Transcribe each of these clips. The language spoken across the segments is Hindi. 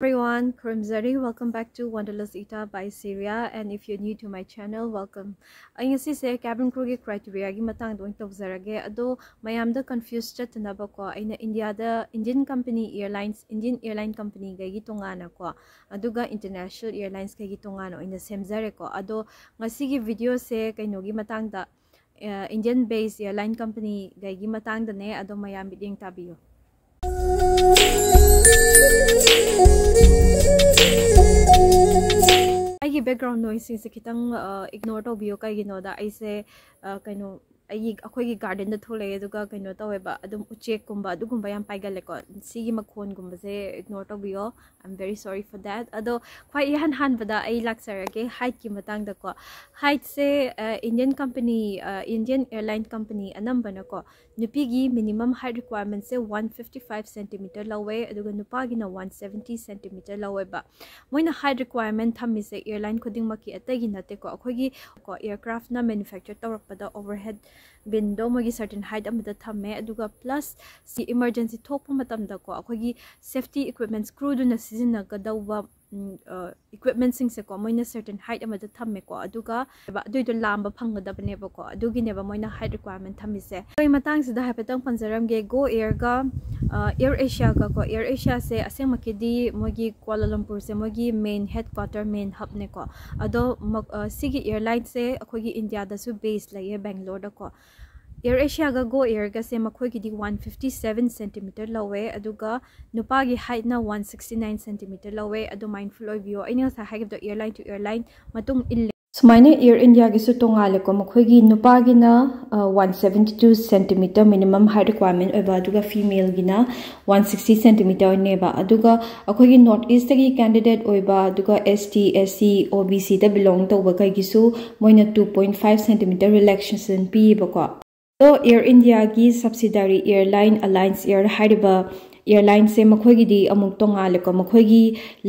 everyone Karim welcome back to Wanderlust Ita by Syria and if you're new to my channel welcome ay si say cabin crew ge criteria gi matang doing to zarage ado mayam da confused chat na ba ko ay na India da Indian company airlines Indian airline company ga gi na ko aduga international airlines ga gi the ina semzare ko ado ngasi gi video se kay gi matang da eh, Indian based airline company ga gi matang da ne ado mayam biding tabiyo background noises eh, kitang uh, ignore to bio kay ginoda uh, ꯑꯩꯒꯤ ꯑꯩꯈꯣꯏꯒꯤ ꯒꯥꯔꯗꯦꯟꯗ ꯊꯣꯛꯂꯛꯑꯦ ꯑꯗꯨꯒ ꯀꯩꯅꯣ ꯇꯧꯋꯦꯕ ꯑꯗꯨꯝ ꯎꯆꯦꯛꯀꯨꯝꯕ ꯑꯗꯨꯒꯨꯝꯕ ꯌꯥꯝ ꯄꯥꯏꯒꯜꯂꯦꯀꯣ ꯁꯤꯒꯤ ꯃꯈꯣꯟꯒꯨꯝꯕꯁꯦ ꯏꯒꯅꯣꯔ ꯇꯧꯕꯤꯌꯣ I am very sorry for that ꯑꯗꯣ ꯈ꯭ꯋꯥꯏ ꯏꯍꯥꯟ ꯍꯥꯟꯕꯗ ꯑꯩ ꯂꯥꯛꯆꯔꯒꯦ ꯍꯥꯏꯠꯀꯤ ꯃꯇꯥꯡꯗꯀꯣ ꯍꯥꯏꯠꯁꯦ Indian company Indian airline company ꯑꯅꯝꯕꯅꯀꯣ ꯅꯨꯄꯤꯒꯤ ꯃꯤꯅꯤꯃꯝ ꯍꯥꯏꯠ ꯔꯤꯀ꯭ꯋꯥꯏꯔꯃꯦꯟꯁꯦ ꯋꯥꯟ ꯐꯤꯐꯇꯤ ꯐꯥꯏꯚ ꯁꯦꯟꯇꯤꯃꯤꯇꯔ ꯂꯧꯋꯦ ꯑꯗꯨꯒ ꯅꯨꯄꯥꯒꯤꯅ ꯋꯥꯟ ꯁꯦꯚꯦꯟꯇꯤ ꯁꯦꯟꯇꯤꯃꯤꯇꯔ ꯂꯧꯋꯦꯕ ꯃꯣꯏꯅ ꯍꯥꯏꯠ ꯔꯤꯀ꯭ꯋꯥꯏꯔꯃꯦꯟ ꯊꯝꯃꯤꯁꯦ ꯑꯦꯌꯔꯂꯥꯏꯟ ꯈꯨꯗꯤꯡꯃꯛꯀꯤ ꯑꯇꯩꯒꯤ ꯅꯠꯇꯦꯀꯣ ꯑꯩꯈꯣꯏꯒꯤ ꯀꯣ ꯏꯌꯔꯀ꯭ꯔꯥꯐꯅ ꯃꯦꯅꯨꯐꯦꯛꯆꯔ ꯇꯧꯔꯛꯄꯗ ꯑꯣꯚꯔꯍꯦꯗ ꯕꯤꯟꯗꯣ ꯃꯣꯏꯒꯤ ꯁꯔꯇꯦꯟ ꯍꯥꯏꯠ ꯑꯃꯗ ꯊꯝꯃꯦ ꯑꯗꯨꯒ ꯄ꯭ꯂꯁ ꯁꯤ ꯏꯃꯔꯖꯦꯟꯁꯤ ꯊꯣꯛꯄ ꯃꯇꯝꯗꯀꯣ ꯑꯩꯈꯣꯏꯒꯤ ꯁꯦꯐꯇꯤ ꯏꯀ꯭ꯋꯤꯞꯃꯦꯟ ꯁ꯭ꯀ꯭ꯔꯨꯗꯨꯅ ꯁꯤꯖꯤꯟꯅꯒꯗꯧꯕ equipment sing se ko moina certain height amada thamme ko aduga ba doi do lamba phangada bane ba ko adugi neba moina height requirement thami se koi matang sida ha petang panjaram ge go air ga air asia ga ko air asia se asem makedi mogi kuala lumpur se mogi main headquarter main hub ne ko ado sigi airline se akhogi india da su base la lai bangalore da ko air asia ga go air ga se makhoi gi di 157 cm lawe aduga nupa gi height na 169 cm lawe adu mindful oi bio aina sa ha the airline to airline matung in so my air india gi su tonga le ko makhoi gi nupa gi na 172 uh, cm minimum height requirement oi ba aduga female gi na 160 cm ne ba aduga a gi north east gi candidate oi ba aduga st sc obc da belong to ba kai gi su moina 2.5 cm relaxation pi ba ko तो एयर इंडिया की सब्सिडरी एयरलाइन अलायंस एयर है एयरलाइन से मखोगी अमुक तोंगालेको मखोगी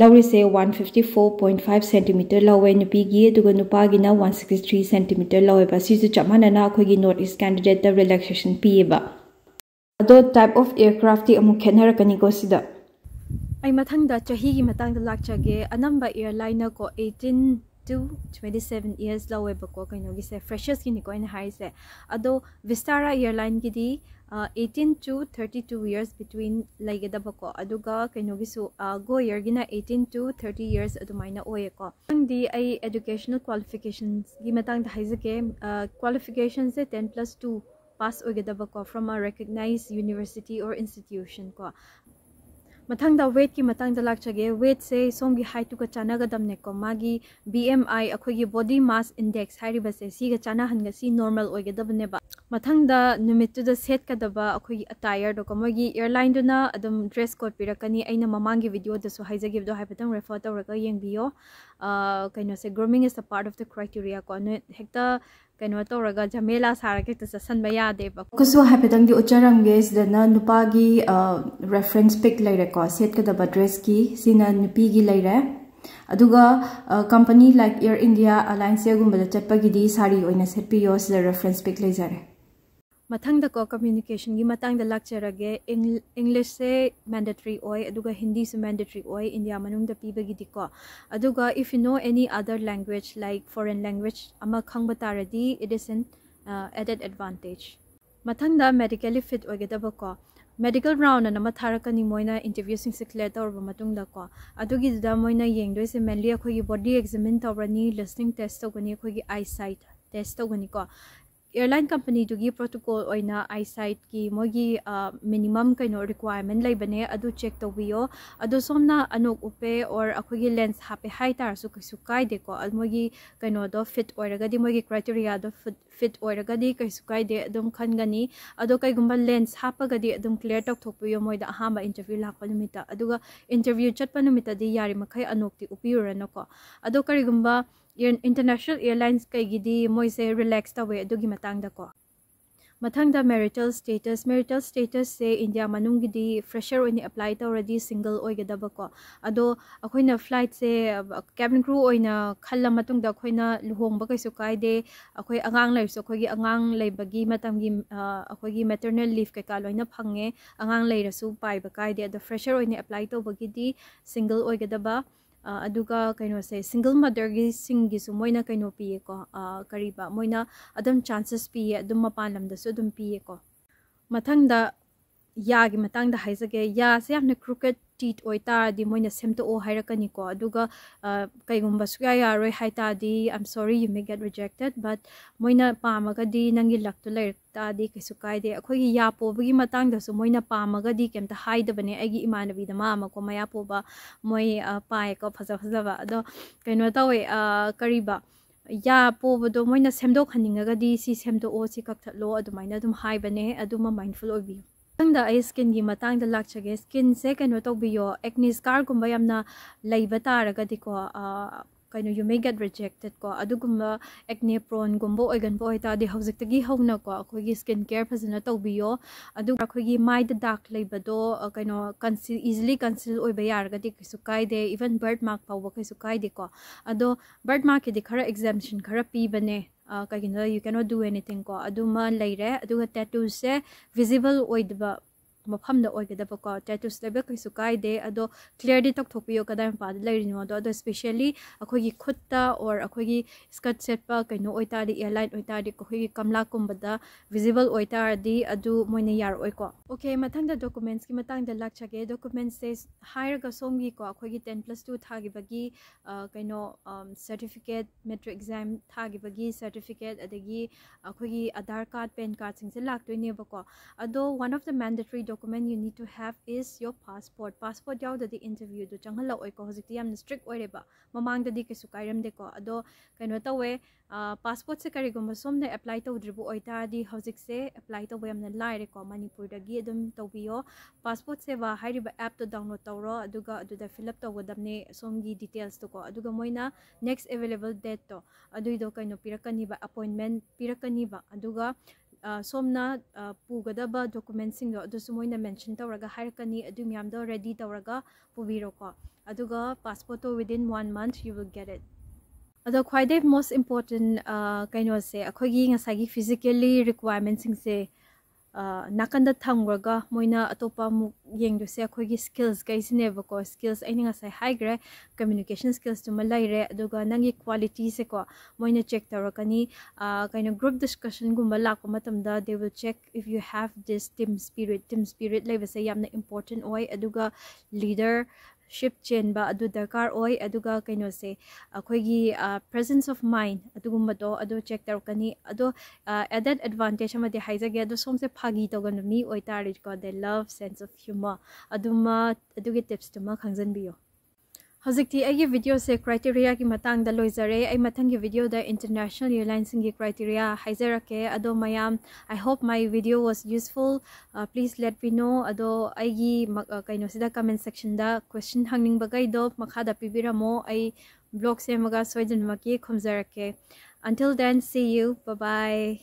लौरीसे 154.5 सेंटीमीटर लौवे की दुगो सिक्सटी थ्री सेंटीमीटर लौवेबा सिजु चमानना अखोगी North East candidate the relaxation पीएबा टाइप ऑफ एयरक्राफ्ट ती अमुक खेनरकनिको सिदा ai mathang da chahi gi 18 to twenty seven years ꯂꯧꯋꯦꯕꯀꯣ ꯀꯩꯅꯣꯒꯤꯁꯦ ꯐ꯭ꯔꯦꯁꯔꯁꯀꯤꯅꯤꯀꯣ ꯑꯩꯅ ꯍꯥꯏꯔꯤꯁꯦ ꯑꯗꯣ ꯚꯤꯁꯇꯥꯔꯥ ꯏꯌꯔꯂꯥꯏꯟꯒꯤꯗꯤ eighteen to thirty two years between ꯂꯩꯒꯗꯕꯀꯣ ꯑꯗꯨꯒ ꯀꯩꯅꯣꯒꯤꯁꯨ ꯒꯣ ꯏꯌꯔꯒꯤꯅ ꯑꯩꯇꯤꯟ ꯇꯨ ꯊꯥꯔꯇꯤ ꯏꯌꯔꯁ ꯑꯗꯨꯃꯥꯏꯅ ꯑꯣꯏꯌꯦꯀꯣ ꯃꯊꯪꯗꯤ ꯑꯩ ꯑꯦꯗꯨꯀꯦꯁꯅꯦꯜ ꯀ꯭ꯋꯥꯂꯤꯐꯤꯀꯦꯁꯟꯁꯒꯤ ꯃꯇꯥꯡꯗ ꯍꯥꯏꯖꯒꯦ ꯀ꯭ꯋꯥꯂꯤꯐꯤꯀꯦꯁꯟꯁꯦ ꯇꯦꯟ ꯄ꯭ꯂꯁ ꯇꯨ ꯄꯥꯁ ꯑꯣꯏꯒꯗꯕꯀꯣ from a recognised university or institution ꯀꯣ मथंगदा वेट की मतंगदा लाचगे वेट से सोमगी हाइटुग चानागदमनेको मागी अखो अखोगी बॉडी मास इंडेक्स हाइरिबसे सीगा चानाहनगसी नॉर्मल ओयगदबनेबा मथंगदा नुमितुदा सेटकदबा अखोगी अटायर दोको मोगी एयरलाइन दुना अदम ड्रेस कोड पिरकनी अइना वीडियो दसो रेफर तौर यंगबियो कैनो से grooming is a part of the criteria को हेक्टा कहना तौर झमेला सारा सन यादेबी उच्चरंगेदना नुपा रेफरेंस पिक लेरको सेतकदब ड्रेस की नुपी company like Air India alliance अगुबद चप्पी सारी सेट पीओ रेफरेंस पिक लेजर मथंग को कम्युनिकेशन की मतंग लक्चर इंग्लिश से मैंडेटरी ओय हिंदी से मैंडेटरी ओय इंडिया मनुंगदा पीबगी को अदुगा if you know any other language like foreign language अमा तारदी it is an added advantage मथंगदा मेडिकली फिट ओगेदब मेडिकल राउंड नम थारकनी मोयना इंटरव्यू सिंग से क्लियर तौर मतुंग दा को अदुगी जदा मोयना येंगदोय से मेनली अखोगी बॉडी एग्जामिन तौरनी लिसनिंग टेस्ट तौगनी अखोगी आई साइट टेस्ट तौगनी ꯑꯦꯌꯔꯂꯥꯏꯟ ꯀꯝꯄꯅꯤꯗꯨꯒꯤ ꯄ꯭ꯔꯣꯇꯣꯀꯣꯜ ꯑꯣꯏꯅ ꯑꯥꯏꯁꯥꯏꯠꯀꯤ ꯃꯣꯏꯒꯤ ꯃꯤꯅꯤꯃꯝ ꯀꯩꯅꯣ ꯔꯤꯀ꯭ꯋꯥꯏꯔꯃꯦꯟ ꯂꯩꯕꯅꯦ ꯑꯗꯨ ꯆꯦꯛ ꯇꯧꯕꯤꯌꯣ ꯑꯗꯣ ꯁꯣꯝꯅ ꯑꯅꯣꯛ ꯎꯞꯄꯦ ꯑꯣꯔ ꯑꯩꯈꯣꯏꯒꯤ ꯂꯦꯟꯁ ꯍꯥꯞꯄꯦ ꯍꯥꯏ ꯇꯥꯔꯁꯨ ꯀꯩꯁꯨ ꯀꯥꯏꯗꯦꯀꯣ ꯃꯣꯏꯒꯤ ꯀꯩꯅꯣꯗꯣ ꯐꯤꯠ ꯑꯣꯏꯔꯒꯗꯤ ꯃꯣꯏꯒꯤ ꯀ꯭ꯔꯥꯏꯇꯦꯔꯤꯌꯥꯗꯣ ꯐꯤꯠ ꯑꯣꯏꯔꯒꯗꯤ ꯀꯩꯁꯨ ꯀꯥꯏꯗꯦ ꯑꯗꯨꯝ ꯈꯟꯒꯅꯤ ꯑꯗꯣ ꯀꯩꯒꯨꯝꯕ ꯂꯦꯟꯁ ꯍꯥꯞꯄꯒꯗꯤ ꯑꯗꯨꯝ ꯀ꯭ꯂꯤꯌꯔ ꯇꯧꯊꯣꯛꯄꯤꯌꯣ ꯃꯣꯏꯗ ꯑꯍꯥꯟꯕ ꯏꯟꯇꯔꯚ꯭ꯌꯨ ꯂꯥꯛꯄ ꯅꯨꯃꯤꯠꯇ ꯑꯗꯨꯒ ꯏꯟꯇꯔꯚ꯭ꯌꯨ ꯆꯠꯄ ꯅꯨꯃꯤꯠꯇꯗꯤ ꯌꯥꯔꯤꯃꯈꯩ ꯑꯅꯣꯛꯇꯤ ꯎꯞꯄꯤꯔꯨꯔꯅꯨꯀꯣ ꯑꯗꯣ ꯀꯔꯤꯒꯨꯝꯕ international airlines kaygidi moise relax tawe adugi matang dako mathangda marital status marital status se india manung gidi fresher oini apply ta already single oigada bako ado akhoina flight se cabin crew oina khalla matung da khoina luhong ba kaisu de akhoi angang lai so khoi gi angang lai bagi matam gi akhoi ah, gi maternal leave kai ka na phange angang lai rasu pai ba de ado fresher oini apply to bagi di single oigada ba uh, aduga kaino say single mother gising gisu moina kaino piye ko uh, kariba moina adum chances piye adum mapalam da so adum piye ko mathang da यागी मतंग क्रुकेट टीट हो मोइना सेमतो हाइरकनिको अदुगा कइगुम बसुया यारोय हाइतादि um you may get rejected but मोइना पामगदि नंगि लक्तु कई कादे काइदे अखोयि यापोबगि मतंगदसु मोइना पामगदि केमता हाइदबने एगि इमानबिद मामको पोब मो पाएको फजा फजाबा अदो कइनो तवे करिबा या पोबद मैं सेमदोखनिंगगदि सेमदो से कक्थलो माइंडफुल ꯃꯊꯪꯗ ꯑꯩ ꯁ꯭ꯀꯤꯟꯒꯤ ꯃꯇꯥꯡꯗ ꯂꯥꯛꯆꯒꯦ ꯁ꯭ꯀꯤꯟꯁꯦ ꯀꯩꯅꯣ ꯇꯧꯕꯤꯌꯣ ꯑꯦꯛꯅꯤ ꯁ꯭ꯀꯥꯔꯒꯨꯝꯕ ꯌꯥꯝꯅ ꯂꯩꯕ ꯇꯥꯔꯒꯗꯤꯀꯣ ꯀꯩꯅꯣ ꯌꯨ ꯃꯦ ꯒꯦꯠ ꯔꯤꯖꯦꯛꯇꯦꯠ ꯀꯣ ꯑꯗꯨꯒꯨꯝꯕ ꯑꯦꯛꯅꯦ ꯄ꯭ꯔꯣꯟꯒꯨꯝꯕ ꯑꯣꯏꯒꯟꯕ ꯑꯣꯏꯇꯥꯔꯗꯤ ꯍꯧꯖꯤꯛꯇꯒꯤ ꯍꯧꯅꯀꯣ ꯑꯩꯈꯣꯏꯒꯤ ꯁ꯭ꯀꯤꯟ ꯀꯦꯌꯔ ꯐꯖꯅ ꯇꯧꯕꯤꯌꯣ ꯑꯗꯨꯒ ꯑꯩꯈꯣꯏꯒꯤ ꯃꯥꯏꯗ ꯗꯥꯛ ꯂꯩꯕꯗꯣ ꯀꯩꯅꯣ ꯀꯟꯁꯤꯜ ꯏꯖꯤꯂꯤ ꯀꯟꯁꯤꯜ ꯑꯣꯏꯕ ꯌꯥꯔꯒꯗꯤ ꯀꯩꯁꯨ ꯀꯥꯏꯗꯦ ꯏꯚꯟ ꯕꯔꯠ ꯃꯥꯔꯛ ꯐꯥꯎꯕ ꯀꯩꯁꯨ ꯀꯥꯏꯗꯦꯀꯣ ꯑꯗꯣ ꯕꯔꯠ ꯃꯥꯔꯛꯀꯤꯗꯤ ꯈꯔ ꯑꯦꯛꯖꯥꯝꯁꯟ ꯈꯔ ꯄꯤꯕꯅꯦ ꯀꯩꯒꯤꯅꯣ ꯌꯨ ꯀꯦꯅꯣꯠ ꯗꯨ ꯑꯦꯅꯤꯊꯤꯡꯀꯣ ꯑꯗꯨꯃ ꯂꯩꯔꯦ ꯑꯗꯨꯒ ꯇꯦꯇꯨꯁꯦ ꯚꯤꯖꯤꯕꯜ ꯑꯣꯏꯗꯕ मफम ओगदबको टैटूस लेबे कहीं कायदे अब क्लियरली तक थोपियोंद स्पेशली खुद और अखोई स्कर्ट सेट कई एयरलाइन होगी कमला कुमद विजिबल होने यार ओको ओके मतलब डॉकुमेंट्स की मतलब लागे डॉकुमेंट्स सोमगीको अखोई टेन प्लस टू था कई सर्टिफिकेट मेट्रिक एग्जाम था सर्टिफिकेट अगर अखोई आधार कार्ड सिंह कार्ड से लातनेबको अब वन ऑफ द मैंडेटरी डॉ document you need to have is your passport passport yaudadi interview do changhan la oi ko hojikti yamna strict oi reba mamang dadi kisu kairam de ko ado kaino ta we passport se kari gumba somne apply to dribu oi ta di hojik se apply to yamna lai re ko manipur da gi adum to bi yo passport se wa hairi ba app to download to ro aduga aduda fill up to wadam ne som gi details to ko aduga moina next available date to adu do kaino pirakani ba appointment pirakani ba aduga somna pugadaba document sing do sumoi na mention tawraga hire kani adu myam do ready tawraga puviro ko aduga passport within 1 month you will get it ada khwaide most important uh kaino se akhogi ngasagi physically requirements sing se ꯅꯥꯀꯟꯗ ꯊꯝꯈ꯭ꯔꯒ ꯃꯣꯏꯅ ꯑꯇꯣꯞꯄ ꯑꯃꯨꯛ ꯌꯦꯡꯗꯣꯏꯁꯦ ꯑꯩꯈꯣꯏꯒꯤ ꯁ꯭ꯀꯤꯜꯁꯈꯩꯁꯤꯅꯦꯕꯀꯣ ꯁ꯭ꯀꯤꯜꯁ ꯑꯩꯅ ꯉꯁꯥꯏ ꯍꯥꯏꯈ꯭ꯔꯦ ꯀꯝꯃ꯭ꯌꯨꯅꯤꯀꯦꯁꯟ ꯁ꯭ꯀꯤꯜꯁꯇꯨꯃ ꯂꯩꯔꯦ ꯑꯗꯨꯒ ꯅꯪꯒꯤ ꯀ꯭ꯋꯥꯂꯤꯇꯤꯁꯦꯀꯣ ꯃꯣꯏꯅ ꯆꯦꯛ ꯇꯧꯔꯛꯀꯅꯤ ꯀꯩꯅꯣ ꯒ꯭ꯔꯨꯞ ꯗꯤꯁꯀꯁꯟꯒꯨꯝꯕ ꯂꯥꯛꯄ ꯃꯇꯝꯗ ꯗꯦ will check if you have this team spirit team spirit ꯂꯩꯕꯁꯦ ꯌꯥꯝꯅ ꯏꯝꯄꯣꯔꯇꯦꯟ ꯑꯣꯏ ꯑꯗꯨꯒ ꯂꯤꯗꯔ ꯁꯤꯞ ꯆꯦꯟꯕ ꯑꯗꯨ ꯗꯔꯀꯥꯔ ꯑꯣꯏ ꯑꯗꯨꯒ ꯀꯩꯅꯣꯁꯦ ꯑꯩꯈꯣꯏꯒꯤ ꯄ꯭ꯔꯖꯦꯟꯁ ꯑꯣꯐ ꯃꯥꯏꯟ ꯑꯗꯨꯒꯨꯝꯕꯗꯣ ꯑꯗꯣ ꯆꯦꯛ ꯇꯧꯔꯛꯀꯅꯤ ꯑꯗꯣ ꯑꯦꯗꯦꯠ ꯑꯦꯗꯚꯥꯟꯇꯦꯖ ꯑꯃꯗꯤ ꯍꯥꯏꯖꯒꯦ ꯑꯗꯣ ꯁꯣꯝꯁꯦ ꯐꯥꯒꯤ ꯇꯧꯒꯟꯕ ꯃꯤ ꯑꯣꯏꯇꯥꯔꯗꯤꯀꯣ ꯗꯦ ꯂꯞ ꯁꯦꯟꯁ ꯑꯣꯐ ꯍ꯭ꯌꯨꯃꯔ ꯑꯗꯨꯃ ꯑꯗꯨꯒꯤ ꯇꯤꯞꯁꯇꯨꯃ ꯈꯪꯖꯟꯕꯤꯌꯨ ꯍꯧꯖꯤꯛꯇꯤ ꯑꯩꯒꯤ ꯚꯤꯗꯤꯑꯣꯁꯦ ꯀ꯭ꯔꯥꯏꯇꯦꯔꯤꯌꯥꯒꯤ ꯃꯇꯥꯡꯗ ꯂꯣꯏꯖꯔꯦ ꯑꯩ ꯃꯊꯪꯒꯤ ꯚꯤꯗꯤꯑꯣꯗ ꯏꯟꯇꯔꯅꯦꯁꯅꯦꯜ ꯑꯦꯌꯔꯂꯥꯏꯟꯁꯤꯡꯒꯤ ꯀ꯭ꯔꯥꯏꯇꯦꯔꯤꯌꯥ ꯍꯥꯏꯖꯔꯛꯀꯦ ꯑꯗꯣ ꯃꯌꯥꯝ ꯑꯥꯏ ꯍꯣꯞ ꯃꯥꯏ ꯚꯤꯗꯤꯑꯣ ꯋꯥꯁ ꯌꯨꯁꯐꯨꯜ ꯄ꯭ꯂꯤꯖ ꯂꯦꯠ ꯃꯤ ꯅꯣ ꯑꯗꯣ ꯑꯩꯒꯤ ꯀꯩꯅꯣꯁꯤꯗ ꯀꯃꯦꯟ ꯁꯦꯛꯁꯟꯗ ꯀ꯭ꯋꯦꯁꯟ ꯍꯪꯅꯤꯡꯕꯈꯩꯗꯣ ꯃꯈꯥꯗ ꯄꯤꯕꯤꯔꯝꯃꯣ ꯑꯩ ꯕ꯭ꯂꯣꯛ ꯁꯦꯝꯃꯒ ꯁꯣꯏꯗꯅꯃꯛꯀꯤ ꯈꯨꯝꯖꯔꯛꯀꯦ until then see you bye bye